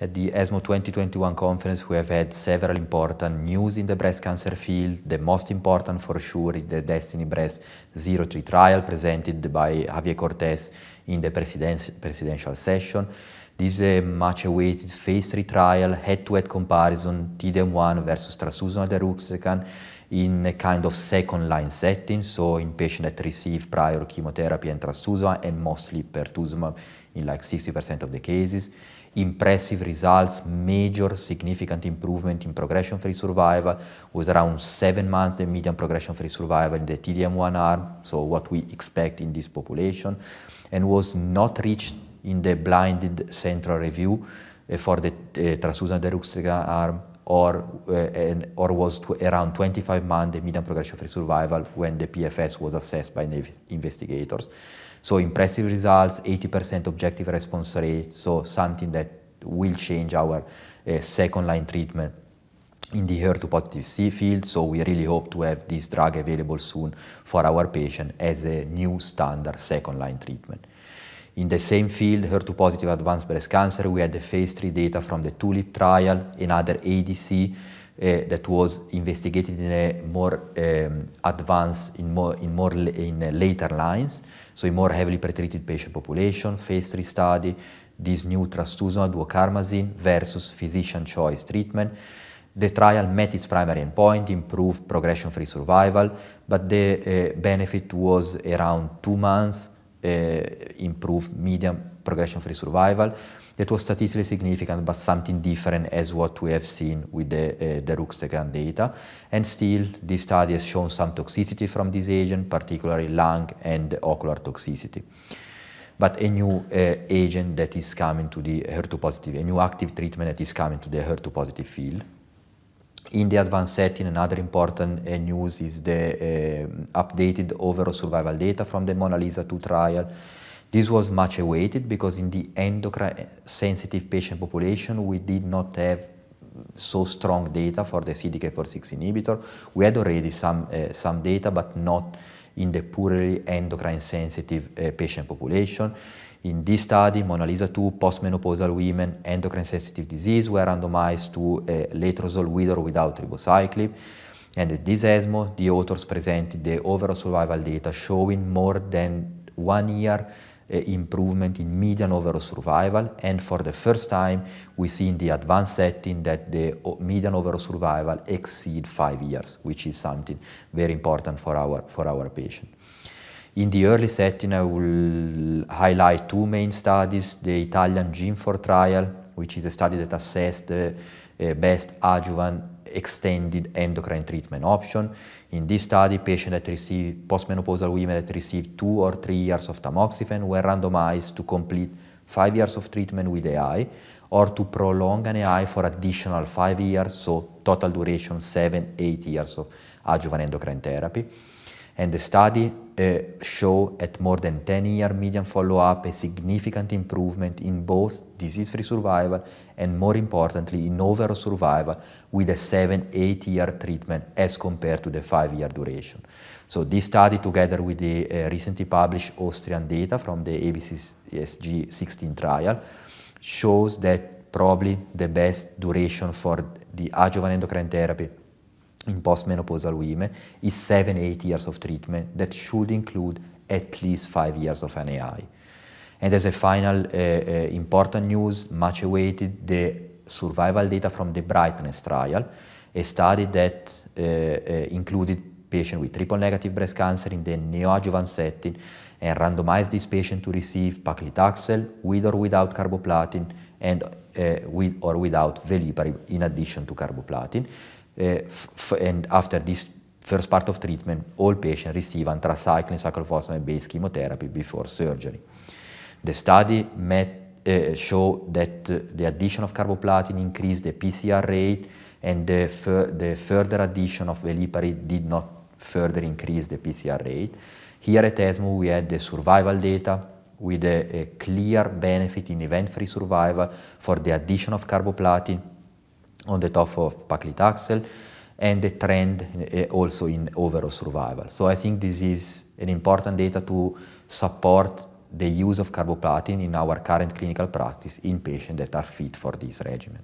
At the ESMO 2021 conference, we have had several important news in the breast cancer field. The most important for sure is the Destiny Breast 03 trial presented by Javier Cortez in the presidential, session. This is a much awaited phase 3 trial, head to head comparison, TDM1 versus trastuzumab deruxtecan in a kind of second line setting, so in patients that receive prior chemotherapy and trastuzumab and mostly pertuzumab in like 60% of the cases impressive results, major significant improvement in progression-free survival was around seven months the median progression-free survival in the TDM1 arm, so what we expect in this population, and was not reached in the blinded central review eh, for the uh, trastuzumab deruxtecan arm or, uh, or was around 25 months the median progression-free survival when the PFS was assessed by investigators. So impressive results, 80% objective response rate, so something that will change our uh, eh, second-line treatment in the HER2 positive C field, so we really hope to have this drug available soon for our patient as a new standard second line treatment. In the same field, HER2-positive advanced breast cancer, we had the phase 3 data from the TULIP trial, another ADC uh, that was investigated in a more um, advanced, in more, in more in later lines, so in more heavily pretreated patient population, phase 3 study, this new trastuzumab duocarmazine versus physician choice treatment. The trial met its primary endpoint, improved progression-free survival, but the uh, benefit was around two months Eh, improve medium progression-free survival. That was statistically significant, but something different as what we have seen with the, uh, the Ruxtecan data. And still, this study has shown some toxicity from this agent, particularly lung and ocular toxicity. But a new uh, agent that is coming to the HER2 positive, a new active treatment that is coming to the HER2 positive field, in the advanced setting, another important uh, news is the uh, updated overall survival data from the Mona Lisa 2 trial. This was much awaited because in the endocrine-sensitive patient population, we did not have so strong data for the CDK4/6 inhibitor. We had already some uh, some data, but not in the purely endocrine-sensitive patient population. In this study, Mona Lisa 2, postmenopausal women, endocrine sensitive disease were randomized to uh, letrozole with or without ribocyclib. And at this ESMO, the authors presented the overall survival data showing more than one year uh, improvement in median overall survival. And for the first time, we see in the advanced setting that the median overall survival exceed five years, which is something very important for our, for our patient. In the early setting, I will highlight two main studies, the Italian 4 trial, which is a study that assessed the uh, best adjuvant extended endocrine treatment option. In this study, patients that received postmenopausal women that received two or three years of tamoxifen were randomized to complete five years of treatment with AI or to prolong an AI for additional five years, so total duration seven, eight years of adjuvant endocrine therapy and the study uh, show at more than 10 year median follow-up a significant improvement in both disease-free survival and more importantly in overall survival with a 7-8 year treatment as compared to the 5 year duration. So this study together with the uh, recently published Austrian data from the ABCSG 16 trial shows that probably the best duration for the adjuvant endocrine therapy in postmenopausal women is seven, eight years of treatment that should include at least five years of NAI. And as a final uh, uh, important news, much awaited, the survival data from the Brightness trial, a study that uh, uh included patients with triple-negative breast cancer in the neoadjuvant setting and randomized these patients to receive paclitaxel with or without carboplatin and uh, with or without veliparib in addition to carboplatin. Eh, and after this first part of treatment, all patients receive anthracycline, cyclophosphamide-based chemotherapy before surgery. The study met, uh, eh, showed that uh, the addition of carboplatin increased the PCR rate and the, the further addition of veliparib did not further increase the PCR rate. Here at ESMO we had the survival data with a, a clear benefit in event-free survival for the addition of carboplatin on the top of paclitaxel and the trend eh, also in overall survival. So I think this is an important data to support the use of carboplatin in our current clinical practice in patients that are fit for this regimen.